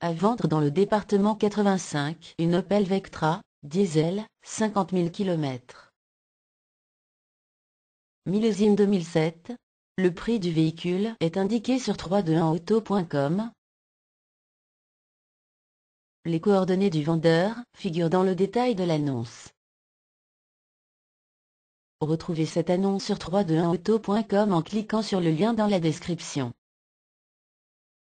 À vendre dans le département 85, une Opel Vectra, diesel, 50 000 km. Millésime 2007. Le prix du véhicule est indiqué sur 321auto.com. Les coordonnées du vendeur figurent dans le détail de l'annonce. Retrouvez cette annonce sur 321auto.com en cliquant sur le lien dans la description.